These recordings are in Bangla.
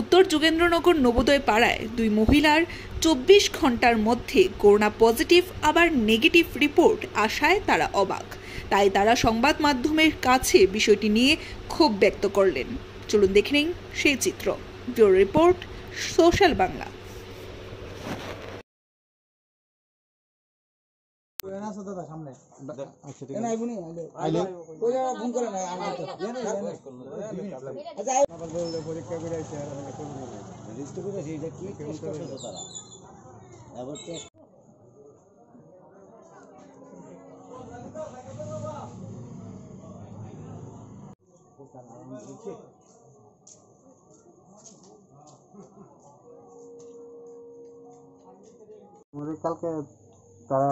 উত্তর যোগেন্দ্রনগর নবোদয় পাড়ায় দুই মহিলার চব্বিশ ঘন্টার মধ্যে করোনা পজিটিভ আবার নেগেটিভ রিপোর্ট আসায় তারা অবাক তাই তারা সংবাদ মাধ্যমের কাছে বিষয়টি নিয়ে ক্ষোভ ব্যক্ত করলেন চলুন দেখে নিন সেই চিত্র ব্যুরো রিপোর্ট সোশ্যাল বাংলা আচ্ছা, আচ্ছা, পরীক্ষা করে রেজিস্টার করে এটা কি আচ্ছা, কালকে তারা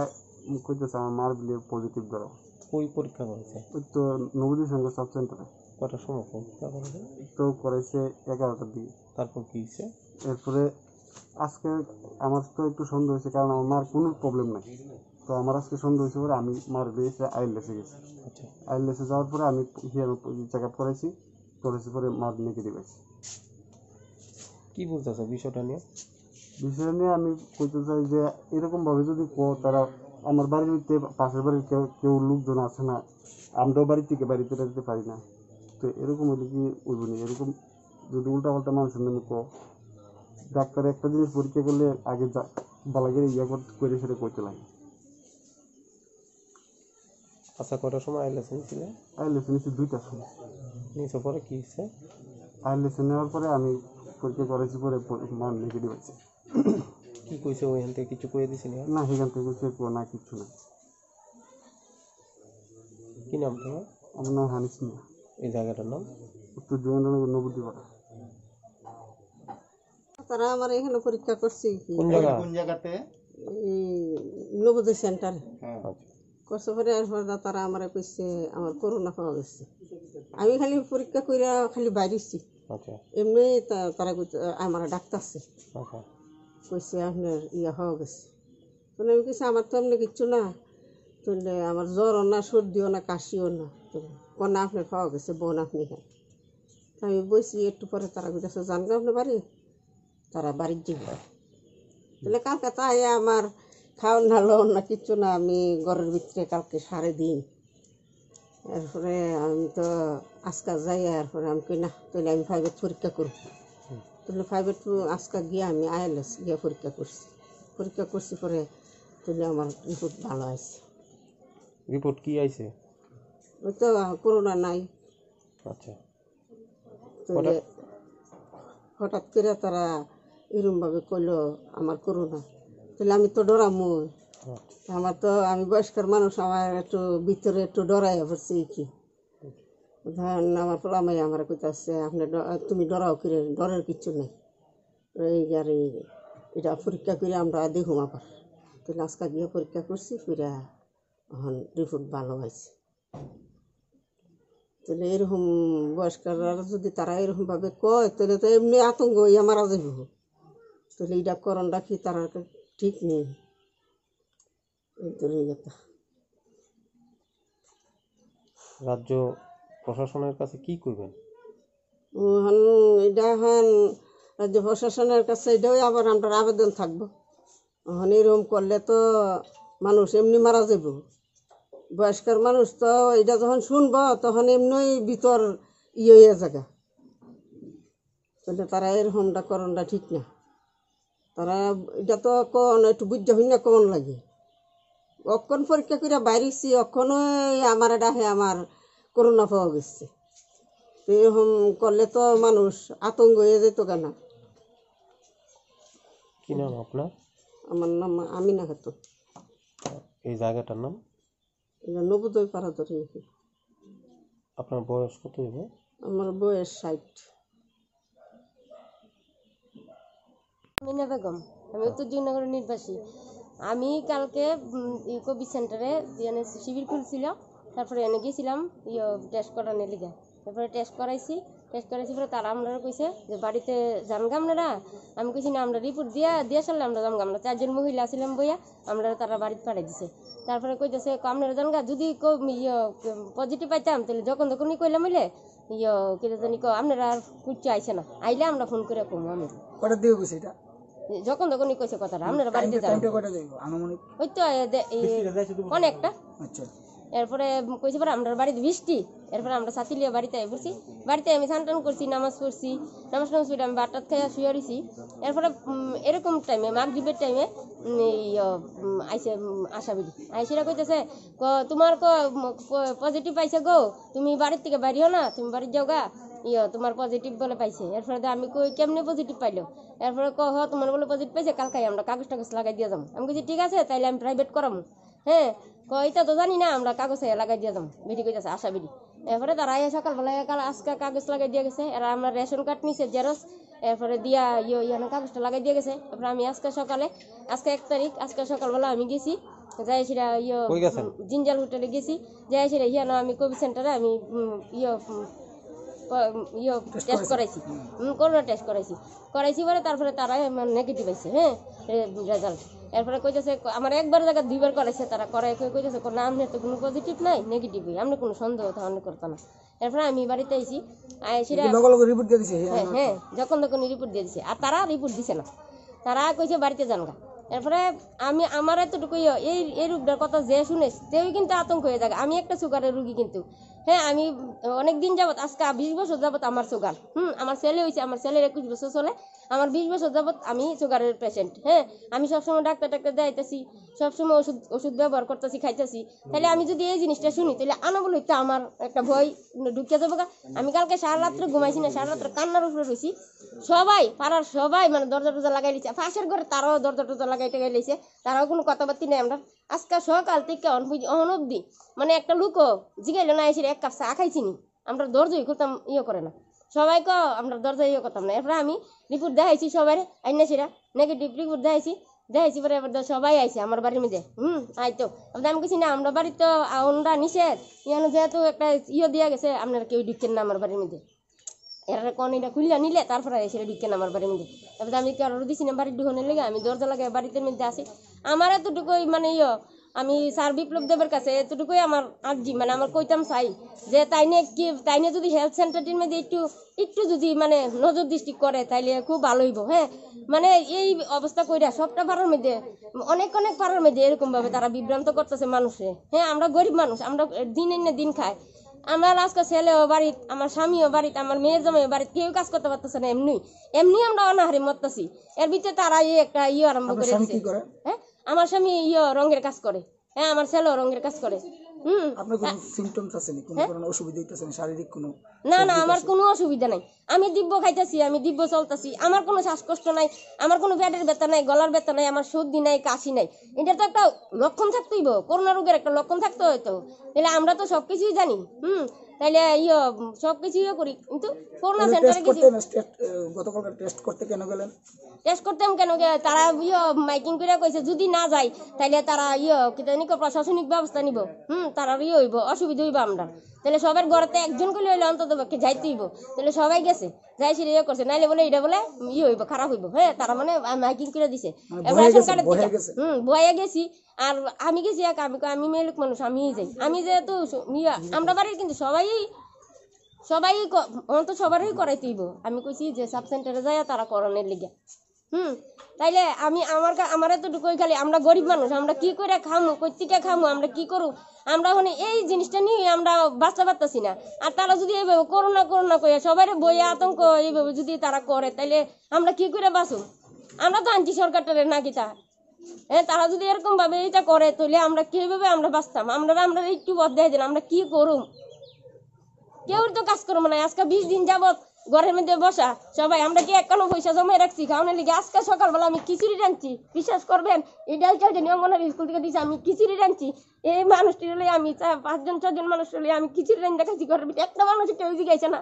কইতেছে আমার মার বিলে পজিটিভ ধরো কই পরীক্ষা করেছে ওই তো নবদী সঙ্গে সাব সেন্টারে কটার সময় পরীক্ষা করেছে তো করেছে এগারোটার দিকে তারপর কি হয়েছে এরপরে আজকে আমার তো একটু সন্দেহ হয়েছে কারণ আমার মার কোনো প্রবলেম নাই তো আমার আজকে সন্দেহ হয়েছে পরে আমি মার বিয়েছে আইলেসে গেছি আচ্ছা। আইলেসে যাওয়ার পরে আমি হিয়ার চেক আপ করেছি করেছি পরে মার নেগেটিভ আছে কি বলতেছে বিষয়টা নিয়ে বিষয় নিয়ে আমি কইতে চাই যে এরকমভাবে যদি তারা আমার বাড়িতে পাশের বাড়ির কেউ কেউ লোকজন আসে না আমরাও বাড়ি থেকে বাড়ি চলে যেতে পারি না তো এরকম হলে কি ওই না এরকম যদি উল্টাপাল্টা মানুষের নামে কো ডাক্তার একটা জিনিস পরীক্ষা করলে আগে বালাগের ইয়ে করে সেটা করতে লাগে আশা আচ্ছা, করার সময় আইলেস নিয়েছিলে আইলে নিয়েছি দুইটা সময় নিয়েছে পরে কী হচ্ছে আইলে নেওয়ার পরে আমি পরীক্ষা করেছি পরে মান নেগেটিভ আছে কি কইছে ওইখান থেকে কিছু কয়ে দিছে না না সেখান থেকে কিছু কো না কিছু না কি নাম তো আমার নাম হানিস না এই জায়গাটার নাম উত্তর যোগেন্দ্রনগর নবদ্বীপাড়া তারা আমার এখানে পরীক্ষা করছে কোন জায়গা কোন জায়গাতে নবোদয় সেন্টার হ্যাঁ। করছে পরে এরপর তারা আমার কইছে আমার করোনা পাওয়া গেছে আমি খালি পরীক্ষা করে খালি বাইরেছি আচ্ছা। এমনি তারা আমার ডাক্তার ডাক্তারছে আচ্ছা। কইছে আপনার ইয়া হওয়া গেছে মানে আমি কইছি আমার তো আপনি কিচ্ছু না তাহলে আমার জ্বরও না সর্দিও না কাশিও না কন্যা আপনার খাওয়া গেছে বোন আপনি হ্যাঁ আমি বইছি একটু পরে তারা কইতেছে জানগা আপনার বাড়ি তারা বাড়ির দিব তাহলে কালকে তাই আমার খাওয়ান না লোন না কিচ্ছু না আমি ঘরের ভিতরে কালকে সারে দিন এরপরে আমি তো আজকাল যাই এরপরে আমি কই না তাহলে আমি ফাইভের পরীক্ষা করবো তাহলে টু আজকে গিয়ে আমি আইএলএস গিয়ে পরীক্ষা করছি পরীক্ষা করছি পরে তাহলে আমার রিপোর্ট ভালো আছে রিপোর্ট কি আছে ওই তো করোনা নাই আচ্ছা তাহলে হঠাৎ করে তারা এরমভাবে করলো আমার করোনা তাহলে আমি তো ডরামো হ্যাঁ। আমার তো আমি বয়স্কর মানুষ আমার একটু ভিতরে একটু ডরাই পড়ছি কি ধরেন আমার পোলামাই আমার কইতাছে আপনি তুমি ডরাও কিরে ডরের কিচ্ছু নেই এই আর এই এটা পরীক্ষা করে আমরা দেখুম আবার তো আজকা গিয়ে পরীক্ষা করছি ফিরা এখন রিপোর্ট ভালো হয়েছে তাহলে এরকম বয়স্করা যদি তারা এরকমভাবে কয় তাহলে তো এমনি আতঙ্ক ইয়া মারা যাইব তাহলে এটা করণটা রাখি তারা ঠিক নেই রাজ্য প্রশাসনের কাছে কি করবেন এখন এটা এখন রাজ্য প্রশাসনের কাছে এটাও আবার আমরা আবেদন থাকবো এখন এরকম করলে তো মানুষ এমনি মারা যাব বয়স্কর মানুষ তো এটা যখন শুনবো তখন এমনি ভিতর ইয়ে হয়ে জায়গা তাহলে তারা এরকমটা করণটা ঠিক না তারা এটা তো কন একটু বুঝতে হই না কন লাগে অক্ষণ পরীক্ষা করে বাইরেছি অক্ষণ আমার এটা আমার করোনা পাওয়া গেছে তো এরকম করলে তো মানুষ আতঙ্ক হয়ে যেত কেন কি নাম আপনার আমার নাম আমিনা খাতুন এই জায়গাটার নাম এটা নবোদয় পাড়া ধরে আপনার বয়স কত হইব আমার বয়স ষাট মিনা বেগম আমি উত্তর জয়নগরের নির্বাসী আমি কালকে ইকোবি সেন্টারে শিবির খুলছিল তারপরে এনে গিয়েছিলাম ইয়ে টেস্ট করানোর লিগে তারপরে টেস্ট করাইছি টেস্ট করাইছি পরে তারা আমরা কইছে যে বাড়িতে জানগাম না আমি কইছি না আমরা রিপোর্ট দিয়া দিয়ে সারলে আমরা যান না চারজন মহিলা ছিলাম বইয়া আমরা তারা বাড়িতে পাঠাই দিছে তারপরে কইতেছে আপনারা গা যদি পজিটিভ ইয়ে, পাইতাম তাহলে যখন তখনই কইলাম হইলে ইয়ে কেটে জানি কো আপনারা আর কুচ্ছে আইসে না আইলে আমরা ফোন করে কমু আমি কটা দিয়ে কইছে এটা যখন তখনই কইছে কথাটা আপনারা বাড়িতে যাবেন ওই তো অনেকটা আচ্ছা এরপরে কইছে পরে আমরা বাড়িতে বৃষ্টি এরপরে আমরা সাথী লিয়ে বাড়িতে আই পড়ছি বাড়িতে আমি স্নান টান করছি নামাজ পড়ছি নামাজ নামাজ পড়ে আমি বারটার থেকে শুয়ে রয়েছি এরপরে এরকম টাইমে মাঘ দ্বীপের টাইমে আইসে আশা বলি আইসিরা কইতেছে তোমার ক পজিটিভ পাইছে গো তুমি বাড়ির থেকে বাড়ি হো না তুমি বাড়ির যাও গা ইয় তোমার পজিটিভ বলে পাইছে এরপরে আমি কই কেমনে পজিটিভ পাইলো এরপরে ক হ তোমার বলে পজিটিভ পাইছে কালকে আমরা কাগজ টাগজ লাগাই দিয়ে যাবো আমি কইছি ঠিক আছে তাইলে আমি প্রাইভেট করাবো হ্যাঁ কয়টা তো জানি না আমরা কাগজে লাগাই দিয়ে যাম বিডি কইতাছে আশা বিডি এরপরে তারা এই সকালবেলায় কাল আজকে কাগজ লাগাই দিয়ে গেছে এরা আমরা রেশন কার্ড নিছে জেরক্স এরপরে দিয়া ইয়ে ইয়ানো কাগজটা লাগাই দিয়ে গেছে তারপরে আমি আজকে সকালে আজকে এক তারিখ আজকে সকালবেলা আমি গেছি যাই সেটা ইয়ে জিঞ্জাল হোটেলে গেছি যাই সেটা ইয়ানো আমি কোভিড সেন্টারে আমি ইয়ে ইয়ে টেস্ট করাইছি করোনা টেস্ট করাইছি করাইছি পরে তারপরে তারা নেগেটিভ মানে আছে হ্যাঁ রেজাল্ট এরপরে কইতেছে আমার একবার জায়গা দুইবার করাইছে তারা করাই কই কইতেছে না আমনে তো কোনো পজিটিভ নাই নেগেটিভই আমরা কোনো সন্দেহ ধারণ করতো না এরপরে আমি বাড়িতে আইছি আইসিরা রিপোর্ট দিয়ে দিছে হ্যাঁ হ্যাঁ, হ্যাঁ যখন তখন রিপোর্ট দিয়ে দিছে আর তারা রিপোর্ট দিছে না তারা কইছে বাড়িতে যান জানগা এরপরে আমি আমার এতটুকু এই এই রোগটার কথা যে শুনেছি তেও কিন্তু আতঙ্ক হয়ে যাবে আমি একটা সুগারের রুগী কিন্তু হ্যাঁ আমি অনেক দিন যাবত আজকে বিশ বছর যাবত আমার সুগার হুম আমার ছেলে হয়েছে আমার ছেলের একুশ বছর চলে আমার বিশ বছর যাবত আমি সুগারের পেশেন্ট হ্যাঁ আমি সবসময় ডাক্তার টাক্তার যাইতেছি সবসময় ওষুধ ওষুধ ব্যবহার করতেছি খাইতেছি তাহলে আমি যদি এই জিনিসটা শুনি তাহলে আনাবলি তো আমার একটা ভয় ঢুকিয়ে যাবো আমি কালকে সারা রাত্রে ঘুমাইছি না সারা রাত্রে কান্নার উপরে রয়েছি সবাই পাড়ার সবাই মানে দরজা টরজা লাগাই দিচ্ছে পাশের ঘরে তারাও দরজা টরজা লাগাইতে গেলেছে তারাও কোনো কথাবার্তি নেই আমরা আজকাল সকাল থেকে অহন অব্দি মানে একটা লুকো জিগাইলে না এসে এক কাপ চা খাইছিনি আমরা দরজাই করতাম ইয়ে করে না সবাই ক আমরা দরজা ইয়ে করতাম না এরপর আমি রিপোর্ট দেখাইছি সবাই আইনাসিরা সেরা নেগেটিভ রিপোর্ট দেখাইছি দেখাইছি পরে এবার সবাই আইছে আমার বাড়ির মধ্যে হুম আইতো আমি কিছু না আমরা বাড়ির তো অন্যরা নিষেধ ইয়ানো যেহেতু একটা ইয়ে দিয়ে গেছে আপনারা কেউ ঢুকছেন না আমার বাড়ির মধ্যে এর কোন এটা খুললা নিলে তারপরে সেটা ঢুকেন আমার বাড়ির মধ্যে তারপরে আমি কারোর দিছি না বাড়ির ঢুকানোর লেগে আমি দরজা লাগাই বাড়িতে মধ্যে আসি আমার এতটুকুই মানে ইয় আমি স্যার বিপ্লব দেবের কাছে এতটুকুই আমার আর্জি মানে আমার কইতাম চাই যে তাই নিয়ে কি তাই নিয়ে যদি হেলথ সেন্টারটির মধ্যে একটু একটু যদি মানে নজর দৃষ্টি করে তাইলে খুব ভালো হইব হ্যাঁ মানে এই অবস্থা কইরা সবটা পাড়ার মধ্যে অনেক অনেক পাড়ার মধ্যে এরকমভাবে তারা বিভ্রান্ত করতেছে মানুষে হ্যাঁ আমরা গরিব মানুষ আমরা দিন এনে দিন খাই আমার আজকে ছেলেও বাড়িত আমার স্বামীও বাড়িত আমার মেয়ের জমিও বাড়িত কেউ কাজ করতে পারতেছে না এমনি এমনি আমরা অনাহারি মরতেছি এর ভিতরে তারা ইয়ে একটা ইয়ে আরম্ভ করে হ্যাঁ আমার স্বামী ইয়ে রঙের কাজ করে হ্যাঁ আমার ছেলেও রঙের কাজ করে আপনার কোনো সিমটমস হ্যাঁ। আছে নাকি কোনো হ্যাঁ। কোনো অসুবিধা হইতাছে না শারীরিক কোনো না না আমার কোনো অসুবিধা নাই আমি দিব্য খাইতাছি আমি দিব্য চলতাছি আমার কোনো শ্বাসকষ্ট নাই আমার কোনো পেটের ব্যথা নাই গলার ব্যথা নাই আমার সর্দি নাই কাশি নাই এটা তো একটা লক্ষণ থাকতেই করোনা রোগের একটা লক্ষণ থাকতে হয়তো তাহলে আমরা তো সব কিছুই জানি হুম তাহলে ইয়ে সব কিছু ইয়ে করি কিন্তু করোনা সেন্টারে গেছি গতকালকে টেস্ট করতে কেন গেলেন টেস্ট করতাম কেন গে তারা ইয়ে মাইকিং করে কইছে যদি না যাই তাহলে তারা ইয়ে কিতানিক প্রশাসনিক ব্যবস্থা নিব হুম তারা ইয়ে হইব অসুবিধা হইব আমরা তাহলে সবার ঘরেতে একজন করে হইলে অন্তত যাইতে হইব তাহলে সবাই গেছে যাই ইয়ে করছে নাইলে বলে এটা বলে হইব খারাপ হইব হ্যাঁ তারা মানে মাইকিং করে দিছে মানে হুম বয়ে গেছি আর আমি গেছি এক আমি আমি মেয়ে মানুষ যাই আমি যেহেতু আমরা বাড়ির কিন্তু সবাই সবাই অন্ত সবারই করাইতেইব আমি কইছি যে সাব সেন্টারে যায় তারা করণের লিগে হুম তাইলে আমি আমার আমার কই খালি আমরা গরিব মানুষ আমরা কি করে খামু কর্তিটা খামু আমরা কি করু আমরা এখন এই জিনিসটা নিয়ে আমরা বাঁচা পারতাছি না আর তারা যদি এইভাবে করোনা করোনা করে সবাই বই আতঙ্ক এইভাবে যদি তারা করে তাইলে আমরা কি করে বাঁচু আমরা তো আনছি সরকারটা নাকি তা হ্যাঁ তারা যদি এরকম ভাবে এটা করে তাহলে আমরা কিভাবে আমরা বাঁচতাম আমরা আমরা একটু বদ দেয় আমরা কি করুম কেউ তো কাজ করবো না আজকে বিশ দিন যাবত ঘরের মধ্যে বসা সবাই আমরা কি একখানো পয়সা জমে রাখছি খাওয়ানোর লিগে আজকে সকালবেলা আমি খিচুড়ি রাঁধছি বিশ্বাস করবেন এই ডাল চাল জানি অঙ্গনারী স্কুল থেকে দিয়েছি আমি খিচুড়ি রাঁধছি এই মানুষটি হলে আমি পাঁচজন ছজন মানুষ হলে আমি খিচুড়ি রাঁধি দেখাচ্ছি ঘরের ভিতরে একটা মানুষ কেউ জিগাইছে না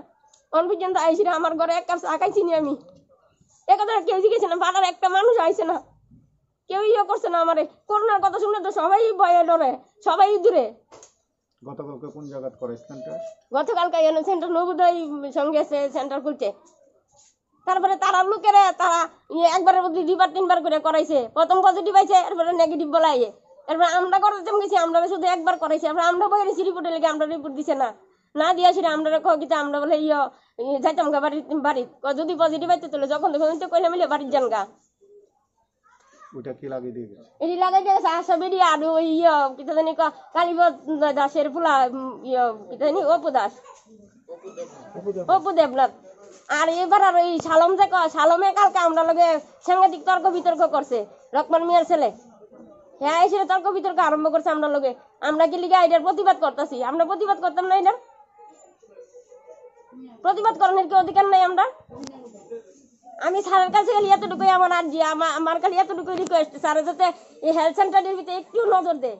অন পর্যন্ত আইসি না আমার ঘরে এক কাপ আঁকাইছি নি আমি এ কথা কেউ জিগেছে না পাড়ার একটা মানুষ আইছে না কেউ ইয়ে করছে না আমারে করোনার কথা শুনলে তো সবাই ভয়ে ডরে সবাই দূরে গতকালকে কোন জায়গাত করে গতকালকে সেন্টার নবোদয় সঙ্গে সে সেন্টার খুলছে তারপরে তারা তারা ইয়ে বদলি দুইবার তিনবার করে করাইছে প্রথম পজিটিভ আইছে এরপরে নেগেটিভ বলাইছে এরপরে আমরা করতে গেছি আমরা শুধু একবার করাইছে এরপরে আমরা বই গেছি রিপোর্টে লেগে আমরা রিপোর্ট দিছে না না দিয়া সেটা আমরা কিন্তু আমরা বলে ইয়ে যাইতাম গা বাড়ি যদি পজিটিভ আইতে তাহলে যখন তখন তো কইলে মিলে বাড়ির যান গা ওটা কি লাগিয়ে দিয়ে গেছে এটি দিয়ে গেছে আশা বেরি আর ওই ইয়ে, কি জানি দাসের ফুলা ইয়ে, কি জানি অপু দাস অপু দেবনাথ আর এবার আর ওই সালম যে সালমে কালকে আমরা লগে সাংঘাতিক তর্ক বিতর্ক করছে রকমান মিয়ার ছেলে হ্যাঁ এসে তর্ক বিতর্ক আরম্ভ করছে আমরা লগে আমরা কি লিগে এটার প্রতিবাদ করতেছি আমরা প্রতিবাদ করতাম না এটার প্রতিবাদ করানোর কি অধিকার নাই আমরা আমি স্যারের কাছে গেলে এতটুকুই আমার আর্জি আমার আমার কাছে এতটুকুই রিকোয়েস্ট স্যারের যাতে এই হেলথ সেন্টারের ভিতরে একটু নজর দেয়